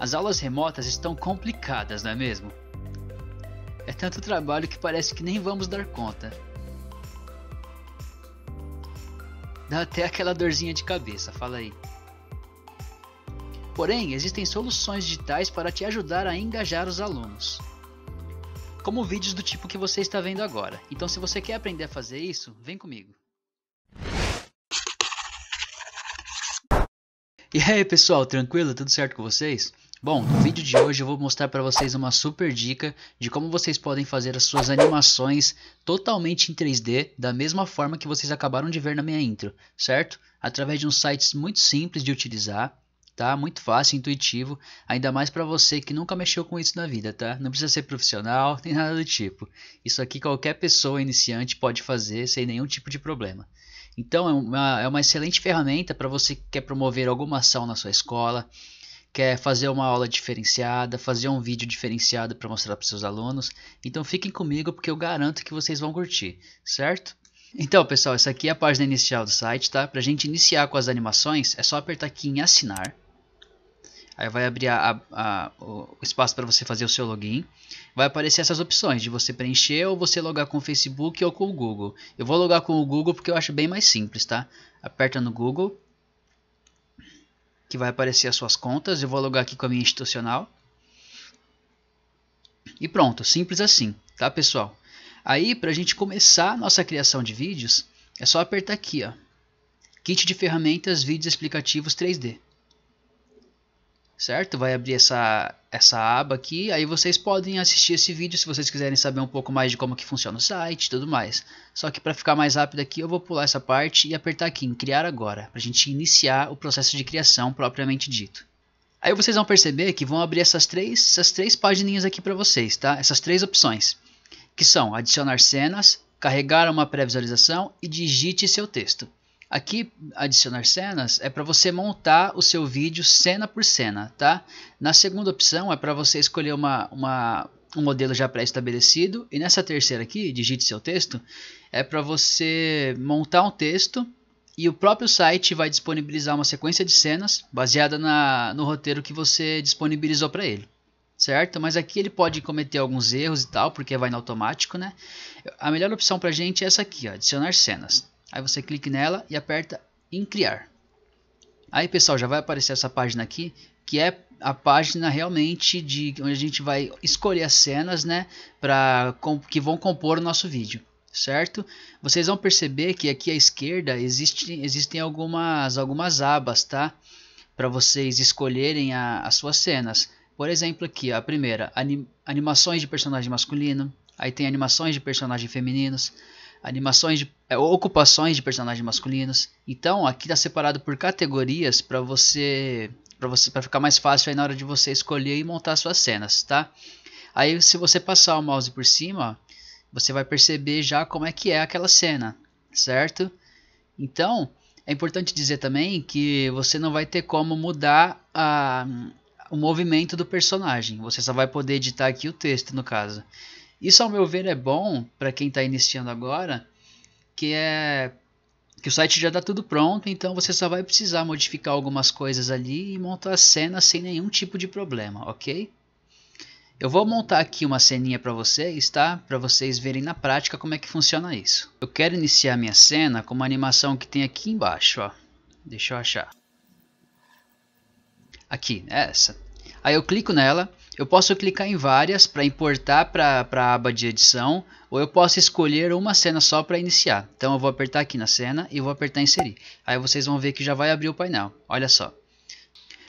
As aulas remotas estão complicadas, não é mesmo? É tanto trabalho que parece que nem vamos dar conta. Dá até aquela dorzinha de cabeça, fala aí. Porém, existem soluções digitais para te ajudar a engajar os alunos. Como vídeos do tipo que você está vendo agora. Então, se você quer aprender a fazer isso, vem comigo. E aí, pessoal, tranquilo? Tudo certo com vocês? Bom, no vídeo de hoje eu vou mostrar para vocês uma super dica de como vocês podem fazer as suas animações totalmente em 3D da mesma forma que vocês acabaram de ver na minha intro, certo? Através de um site muito simples de utilizar, tá? Muito fácil, intuitivo, ainda mais para você que nunca mexeu com isso na vida, tá? Não precisa ser profissional, nem nada do tipo. Isso aqui qualquer pessoa iniciante pode fazer sem nenhum tipo de problema. Então é uma, é uma excelente ferramenta para você que quer promover alguma ação na sua escola, quer fazer uma aula diferenciada, fazer um vídeo diferenciado para mostrar para seus alunos. Então fiquem comigo porque eu garanto que vocês vão curtir, certo? Então, pessoal, essa aqui é a página inicial do site, tá? Pra gente iniciar com as animações, é só apertar aqui em assinar. Aí vai abrir a, a, a, o espaço para você fazer o seu login. Vai aparecer essas opções de você preencher ou você logar com o Facebook ou com o Google. Eu vou logar com o Google porque eu acho bem mais simples, tá? Aperta no Google que vai aparecer as suas contas. Eu vou alugar aqui com a minha institucional. E pronto, simples assim, tá pessoal? Aí, para a gente começar a nossa criação de vídeos, é só apertar aqui, ó. Kit de ferramentas, vídeos explicativos 3D. Certo? Vai abrir essa essa aba aqui, aí vocês podem assistir esse vídeo se vocês quiserem saber um pouco mais de como que funciona o site e tudo mais. Só que para ficar mais rápido aqui, eu vou pular essa parte e apertar aqui em criar agora, para a gente iniciar o processo de criação propriamente dito. Aí vocês vão perceber que vão abrir essas três, essas três pagininhas aqui para vocês, tá? Essas três opções, que são adicionar cenas, carregar uma pré-visualização e digite seu texto. Aqui, adicionar cenas é para você montar o seu vídeo cena por cena, tá? Na segunda opção é para você escolher uma, uma, um modelo já pré-estabelecido e nessa terceira aqui, digite seu texto, é para você montar um texto e o próprio site vai disponibilizar uma sequência de cenas baseada na, no roteiro que você disponibilizou para ele certo? Mas aqui ele pode cometer alguns erros e tal, porque vai no automático, né? A melhor opção pra gente é essa aqui, ó, adicionar cenas. Aí você clica nela e aperta em criar. Aí pessoal, já vai aparecer essa página aqui, que é a página realmente de onde a gente vai escolher as cenas, né, para que vão compor o nosso vídeo, certo? Vocês vão perceber que aqui à esquerda existe, existem algumas algumas abas, tá? Para vocês escolherem a, as suas cenas. Por exemplo, aqui, ó, a primeira, anim, animações de personagem masculino, aí tem animações de personagens femininos animações de é, ocupações de personagens masculinos. Então aqui está separado por categorias para você para você para ficar mais fácil aí na hora de você escolher e montar suas cenas, tá? Aí se você passar o mouse por cima, você vai perceber já como é que é aquela cena, certo? Então é importante dizer também que você não vai ter como mudar a, o movimento do personagem. Você só vai poder editar aqui o texto, no caso. Isso, ao meu ver, é bom para quem está iniciando agora, que é que o site já dá tá tudo pronto, então você só vai precisar modificar algumas coisas ali e montar a cena sem nenhum tipo de problema, ok? Eu vou montar aqui uma ceninha para vocês, tá? Para vocês verem na prática como é que funciona isso. Eu quero iniciar minha cena com uma animação que tem aqui embaixo, ó. Deixa eu achar. Aqui, essa. Aí eu clico nela, eu posso clicar em várias para importar para a aba de edição, ou eu posso escolher uma cena só para iniciar. Então eu vou apertar aqui na cena e vou apertar inserir. Aí vocês vão ver que já vai abrir o painel, olha só.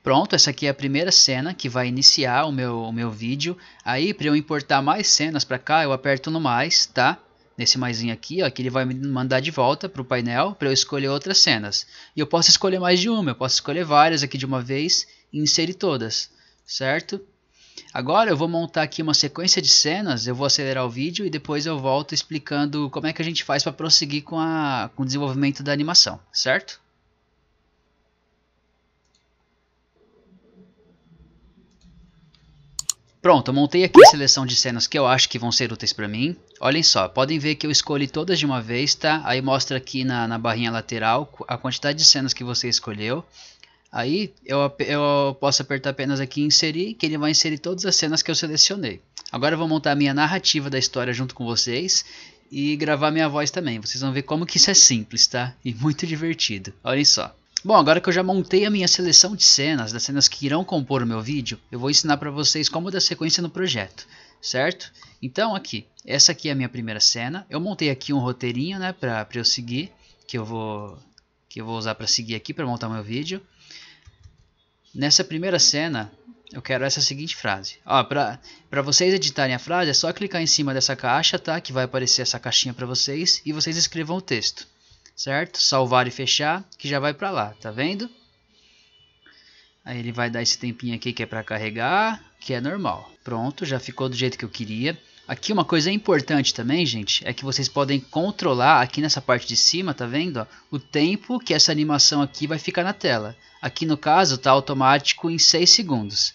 Pronto, essa aqui é a primeira cena que vai iniciar o meu, o meu vídeo. Aí para eu importar mais cenas para cá, eu aperto no mais, tá? nesse mais aqui, ó, que ele vai me mandar de volta para o painel para eu escolher outras cenas. E eu posso escolher mais de uma, eu posso escolher várias aqui de uma vez e inserir todas, certo? Agora eu vou montar aqui uma sequência de cenas, eu vou acelerar o vídeo e depois eu volto explicando como é que a gente faz para prosseguir com, a, com o desenvolvimento da animação, certo? Pronto, eu montei aqui a seleção de cenas que eu acho que vão ser úteis para mim. Olhem só, podem ver que eu escolhi todas de uma vez, tá? Aí mostra aqui na, na barrinha lateral a quantidade de cenas que você escolheu. Aí eu, eu posso apertar apenas aqui em inserir, que ele vai inserir todas as cenas que eu selecionei. Agora eu vou montar a minha narrativa da história junto com vocês e gravar minha voz também. Vocês vão ver como que isso é simples, tá? E muito divertido. Olhem só. Bom, agora que eu já montei a minha seleção de cenas, das cenas que irão compor o meu vídeo, eu vou ensinar para vocês como dar sequência no projeto, certo? Então aqui, essa aqui é a minha primeira cena. Eu montei aqui um roteirinho, né, para eu seguir, que eu vou que eu vou usar para seguir aqui para montar meu vídeo. Nessa primeira cena, eu quero essa seguinte frase. Ah, para vocês editarem a frase, é só clicar em cima dessa caixa, tá? Que vai aparecer essa caixinha para vocês e vocês escrevam o texto, certo? Salvar e fechar, que já vai para lá, tá vendo? Aí ele vai dar esse tempinho aqui que é para carregar, que é normal. Pronto, já ficou do jeito que eu queria. Aqui uma coisa importante também, gente, é que vocês podem controlar aqui nessa parte de cima, tá vendo? Ó, o tempo que essa animação aqui vai ficar na tela. Aqui no caso tá automático em 6 segundos.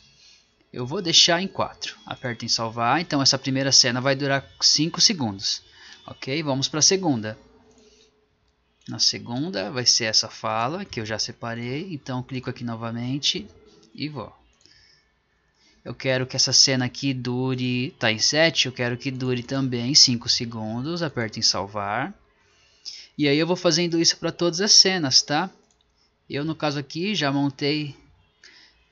Eu vou deixar em 4. Aperto em salvar, então essa primeira cena vai durar 5 segundos. Ok, vamos para a segunda. Na segunda vai ser essa fala que eu já separei, então clico aqui novamente e vou eu quero que essa cena aqui dure, tá em 7, eu quero que dure também 5 segundos, aperto em salvar. E aí eu vou fazendo isso para todas as cenas, tá? Eu no caso aqui já montei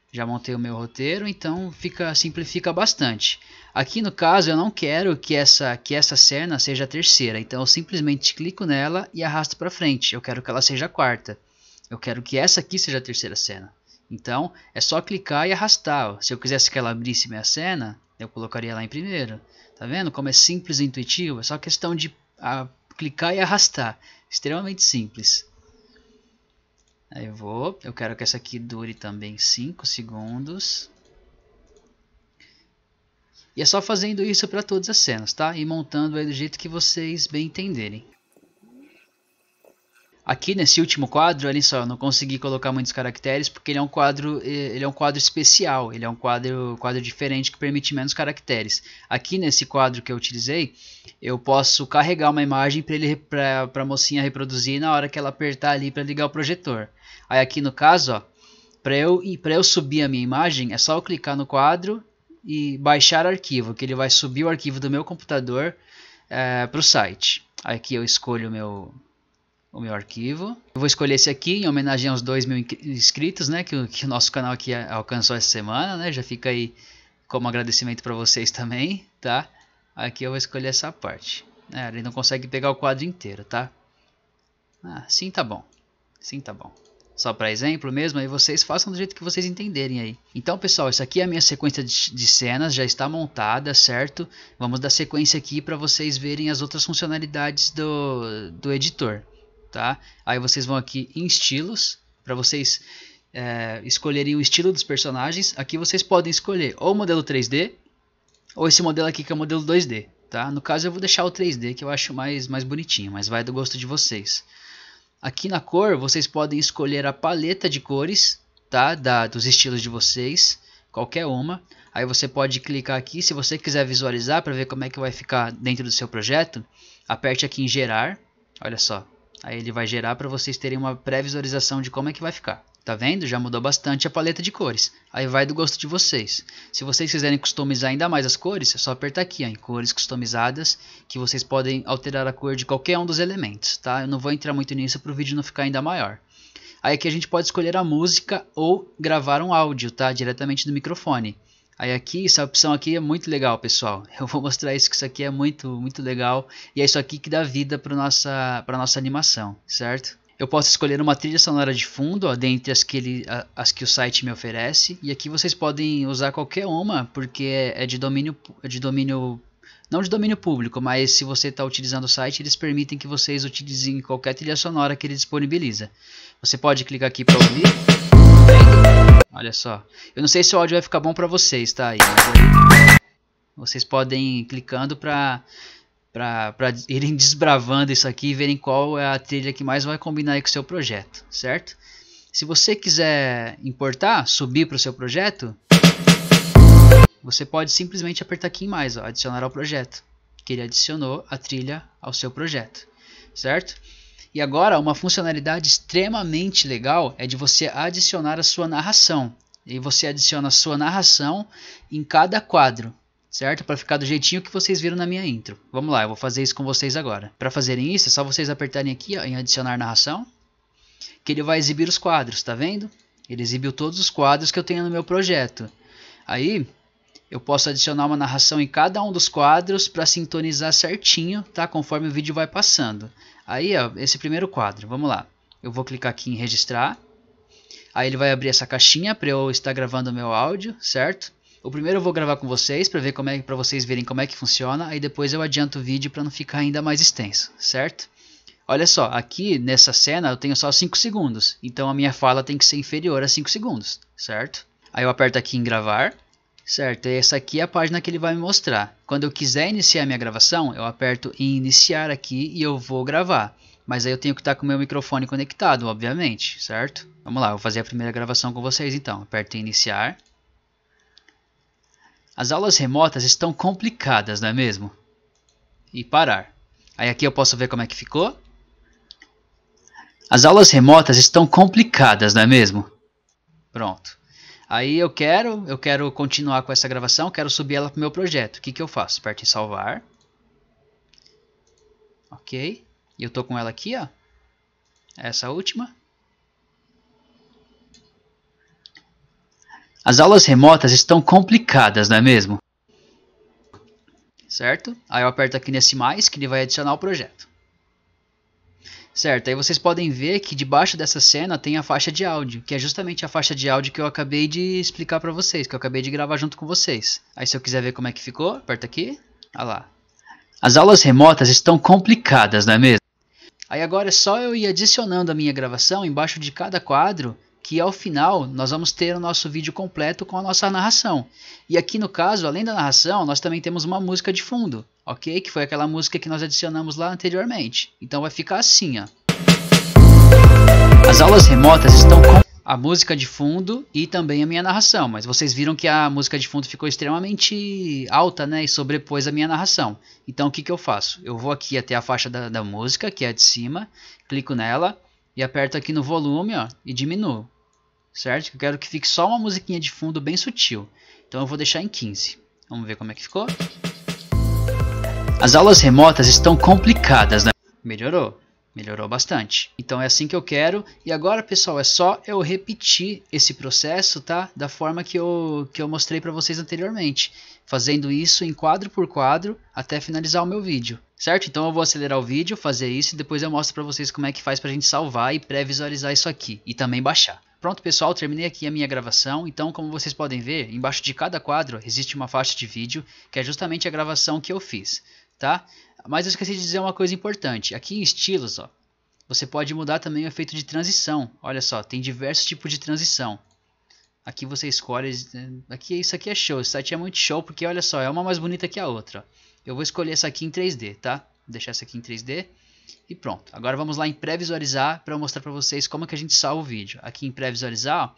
já montei o meu roteiro, então fica simplifica bastante. Aqui no caso eu não quero que essa que essa cena seja a terceira, então eu simplesmente clico nela e arrasto para frente. Eu quero que ela seja a quarta. Eu quero que essa aqui seja a terceira cena. Então é só clicar e arrastar. Se eu quisesse que ela abrisse minha cena, eu colocaria lá em primeiro. Tá vendo como é simples e intuitivo? É só questão de a, clicar e arrastar. Extremamente simples. Aí eu vou, eu quero que essa aqui dure também 5 segundos. E é só fazendo isso para todas as cenas, tá? E montando aí do jeito que vocês bem entenderem. Aqui nesse último quadro, olha só, não consegui colocar muitos caracteres porque ele é um quadro, eh, ele é um quadro especial, ele é um quadro, quadro diferente que permite menos caracteres. Aqui nesse quadro que eu utilizei, eu posso carregar uma imagem para ele para a mocinha reproduzir na hora que ela apertar ali para ligar o projetor. Aí aqui no caso, ó, para eu para eu subir a minha imagem, é só eu clicar no quadro e baixar arquivo, que ele vai subir o arquivo do meu computador é, eh, para o site. Aqui eu escolho o meu o meu arquivo. Eu vou escolher esse aqui em homenagem aos 2 mil inscritos, né? Que, que o nosso canal aqui alcançou essa semana, né? Já fica aí como agradecimento para vocês também, tá? Aqui eu vou escolher essa parte. É, ele não consegue pegar o quadro inteiro, tá? Ah, sim tá bom. Sim tá bom. Só para exemplo mesmo, aí vocês façam do jeito que vocês entenderem aí. Então, pessoal, isso aqui é a minha sequência de, de cenas, já está montada, certo? Vamos dar sequência aqui para vocês verem as outras funcionalidades do, do editor tá? Aí vocês vão aqui em estilos, para vocês é, escolherem o estilo dos personagens. Aqui vocês podem escolher ou o modelo 3D, ou esse modelo aqui que é o modelo 2D, tá? No caso eu vou deixar o 3D, que eu acho mais, mais bonitinho, mas vai do gosto de vocês. Aqui na cor, vocês podem escolher a paleta de cores, tá? Da, dos estilos de vocês, qualquer uma. Aí você pode clicar aqui, se você quiser visualizar para ver como é que vai ficar dentro do seu projeto, aperte aqui em gerar, olha só. Aí ele vai gerar para vocês terem uma pré-visualização de como é que vai ficar. Tá vendo? Já mudou bastante a paleta de cores. Aí vai do gosto de vocês. Se vocês quiserem customizar ainda mais as cores, é só apertar aqui ó, em cores customizadas, que vocês podem alterar a cor de qualquer um dos elementos, tá? Eu não vou entrar muito nisso para o vídeo não ficar ainda maior. Aí aqui a gente pode escolher a música ou gravar um áudio, tá? Diretamente do microfone. Aí aqui, essa opção aqui é muito legal, pessoal. Eu vou mostrar isso, que isso aqui é muito, muito legal. E é isso aqui que dá vida para nossa, nossa animação, certo? Eu posso escolher uma trilha sonora de fundo, ó, dentre as que, ele, as que o site me oferece. E aqui vocês podem usar qualquer uma, porque é de domínio, é de domínio não de domínio público, mas se você está utilizando o site, eles permitem que vocês utilizem qualquer trilha sonora que ele disponibiliza. Você pode clicar aqui para ouvir. Olha só. Eu não sei se o áudio vai ficar bom para vocês, tá aí, aí. Vocês podem ir clicando pra, pra, pra irem desbravando isso aqui e verem qual é a trilha que mais vai combinar com o seu projeto, certo? Se você quiser importar, subir para o seu projeto, você pode simplesmente apertar aqui em mais, ó, adicionar ao projeto, que ele adicionou a trilha ao seu projeto, certo? E agora, uma funcionalidade extremamente legal é de você adicionar a sua narração. E você adiciona a sua narração em cada quadro, certo? Para ficar do jeitinho que vocês viram na minha intro. Vamos lá, eu vou fazer isso com vocês agora. Para fazerem isso, é só vocês apertarem aqui ó, em adicionar narração, que ele vai exibir os quadros, tá vendo? Ele exibiu todos os quadros que eu tenho no meu projeto. Aí, eu posso adicionar uma narração em cada um dos quadros para sintonizar certinho, tá? Conforme o vídeo vai passando. Aí, ó, esse primeiro quadro, vamos lá. Eu vou clicar aqui em registrar. Aí ele vai abrir essa caixinha para eu estar gravando o meu áudio, certo? O primeiro eu vou gravar com vocês para ver como é para vocês verem como é que funciona, aí depois eu adianto o vídeo para não ficar ainda mais extenso, certo? Olha só, aqui nessa cena eu tenho só 5 segundos, então a minha fala tem que ser inferior a 5 segundos, certo? Aí eu aperto aqui em gravar. Certo, essa aqui é a página que ele vai me mostrar. Quando eu quiser iniciar minha gravação, eu aperto em iniciar aqui e eu vou gravar. Mas aí eu tenho que estar com o meu microfone conectado, obviamente, certo? Vamos lá, eu vou fazer a primeira gravação com vocês então. Aperto em iniciar. As aulas remotas estão complicadas, não é mesmo? E parar. Aí aqui eu posso ver como é que ficou. As aulas remotas estão complicadas, não é mesmo? Pronto. Aí eu quero, eu quero continuar com essa gravação, quero subir ela para o meu projeto. O que, que eu faço? Aperto em salvar. Ok. E eu tô com ela aqui, ó. Essa última. As aulas remotas estão complicadas, não é mesmo? Certo? Aí eu aperto aqui nesse mais que ele vai adicionar o projeto. Certo, aí vocês podem ver que debaixo dessa cena tem a faixa de áudio, que é justamente a faixa de áudio que eu acabei de explicar para vocês, que eu acabei de gravar junto com vocês. Aí se eu quiser ver como é que ficou, aperta aqui, olha ah lá. As aulas remotas estão complicadas, não é mesmo? Aí agora é só eu ir adicionando a minha gravação embaixo de cada quadro, que ao final nós vamos ter o nosso vídeo completo com a nossa narração. E aqui no caso, além da narração, nós também temos uma música de fundo ok? Que foi aquela música que nós adicionamos lá anteriormente. Então vai ficar assim, ó. As aulas remotas estão com a música de fundo e também a minha narração, mas vocês viram que a música de fundo ficou extremamente alta, né, e sobrepôs a minha narração. Então o que, que eu faço? Eu vou aqui até a faixa da, da música, que é a de cima, clico nela e aperto aqui no volume, ó, e diminuo, certo? Eu quero que fique só uma musiquinha de fundo bem sutil. Então eu vou deixar em 15. Vamos ver como é que ficou. As aulas remotas estão complicadas, né? Melhorou. Melhorou bastante. Então é assim que eu quero. E agora, pessoal, é só eu repetir esse processo, tá? Da forma que eu, que eu mostrei para vocês anteriormente. Fazendo isso em quadro por quadro até finalizar o meu vídeo. Certo? Então eu vou acelerar o vídeo, fazer isso e depois eu mostro para vocês como é que faz para a gente salvar e pré-visualizar isso aqui. E também baixar. Pronto, pessoal, terminei aqui a minha gravação. Então, como vocês podem ver, embaixo de cada quadro existe uma faixa de vídeo, que é justamente a gravação que eu fiz tá? Mas eu esqueci de dizer uma coisa importante. Aqui em estilos, ó, você pode mudar também o efeito de transição. Olha só, tem diversos tipos de transição. Aqui você escolhe, aqui isso aqui é show, esse site é muito show porque olha só, é uma mais bonita que a outra. Eu vou escolher essa aqui em 3D, tá? Vou deixar essa aqui em 3D e pronto. Agora vamos lá em pré-visualizar para mostrar para vocês como é que a gente salva o vídeo. Aqui em pré-visualizar,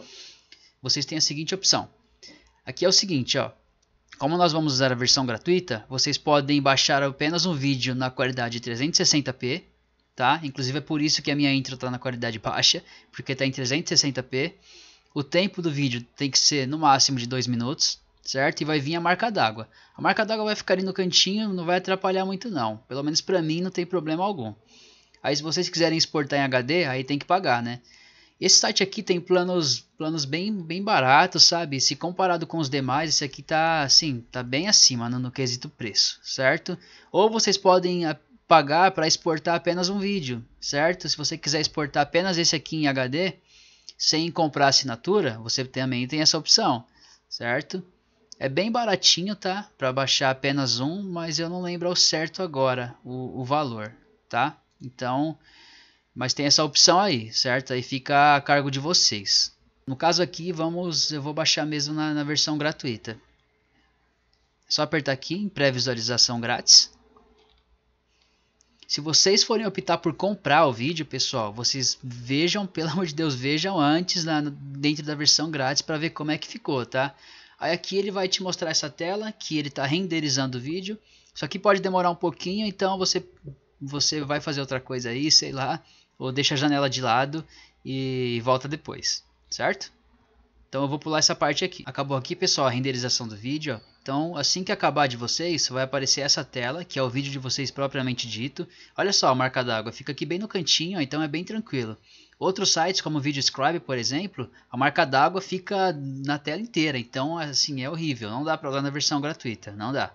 vocês têm a seguinte opção. Aqui é o seguinte, ó, como nós vamos usar a versão gratuita, vocês podem baixar apenas um vídeo na qualidade 360p, tá? Inclusive é por isso que a minha intro está na qualidade baixa, porque está em 360p. O tempo do vídeo tem que ser no máximo de 2 minutos, certo? E vai vir a marca d'água. A marca d'água vai ficar ali no cantinho, não vai atrapalhar muito não. Pelo menos para mim não tem problema algum. Aí se vocês quiserem exportar em HD, aí tem que pagar, né? Esse site aqui tem planos, planos bem, bem baratos, sabe? Se comparado com os demais, esse aqui tá assim, tá bem acima no, né, no quesito preço, certo? Ou vocês podem pagar para exportar apenas um vídeo, certo? Se você quiser exportar apenas esse aqui em HD, sem comprar assinatura, você também tem essa opção, certo? É bem baratinho, tá? Para baixar apenas um, mas eu não lembro ao certo agora o, o valor, tá? Então, mas tem essa opção aí, certo? Aí fica a cargo de vocês. No caso aqui, vamos, eu vou baixar mesmo na, na versão gratuita. É só apertar aqui em pré-visualização grátis. Se vocês forem optar por comprar o vídeo, pessoal, vocês vejam, pelo amor de Deus, vejam antes na, dentro da versão grátis para ver como é que ficou, tá? Aí aqui ele vai te mostrar essa tela que ele está renderizando o vídeo. Isso aqui pode demorar um pouquinho, então você, você vai fazer outra coisa aí, sei lá ou deixa a janela de lado e volta depois, certo? Então eu vou pular essa parte aqui. Acabou aqui, pessoal, a renderização do vídeo. Ó. Então, assim que acabar de vocês, vai aparecer essa tela, que é o vídeo de vocês propriamente dito. Olha só a marca d'água, fica aqui bem no cantinho, ó, então é bem tranquilo. Outros sites, como o VideoScribe, por exemplo, a marca d'água fica na tela inteira, então assim, é horrível, não dá para usar na versão gratuita, não dá.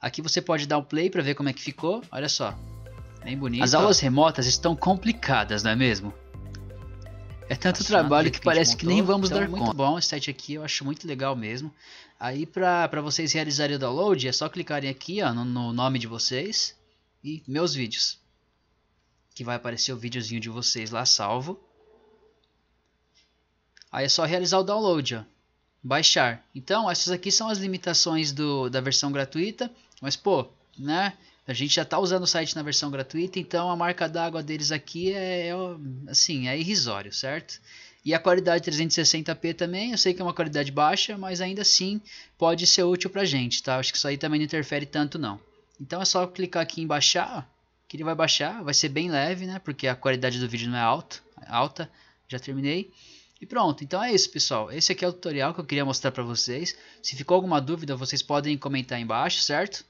Aqui você pode dar um play para ver como é que ficou, olha só. Bem bonito. As aulas remotas estão complicadas, não é mesmo? É tanto trabalho que, que parece que nem vamos então, dar é muito conta. bom esse site aqui, eu acho muito legal mesmo. Aí para vocês realizarem o download, é só clicarem aqui ó, no, no, nome de vocês e meus vídeos. Que vai aparecer o videozinho de vocês lá salvo. Aí é só realizar o download, ó. baixar. Então essas aqui são as limitações do, da versão gratuita, mas pô, né? A gente já está usando o site na versão gratuita, então a marca d'água deles aqui é, é, assim, é irrisório, certo? E a qualidade 360p também, eu sei que é uma qualidade baixa, mas ainda assim pode ser útil pra gente, tá? Acho que isso aí também não interfere tanto não. Então é só clicar aqui em baixar, que ele vai baixar, vai ser bem leve, né? Porque a qualidade do vídeo não é alto, alta, já terminei. E pronto, então é isso pessoal, esse aqui é o tutorial que eu queria mostrar para vocês. Se ficou alguma dúvida, vocês podem comentar aí embaixo, certo?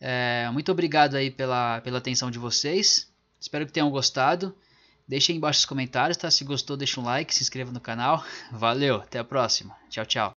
É, muito obrigado aí pela, pela atenção de vocês. Espero que tenham gostado. Deixem aí embaixo os comentários, tá? Se gostou, deixa um like, se inscreva no canal. Valeu, até a próxima. Tchau, tchau.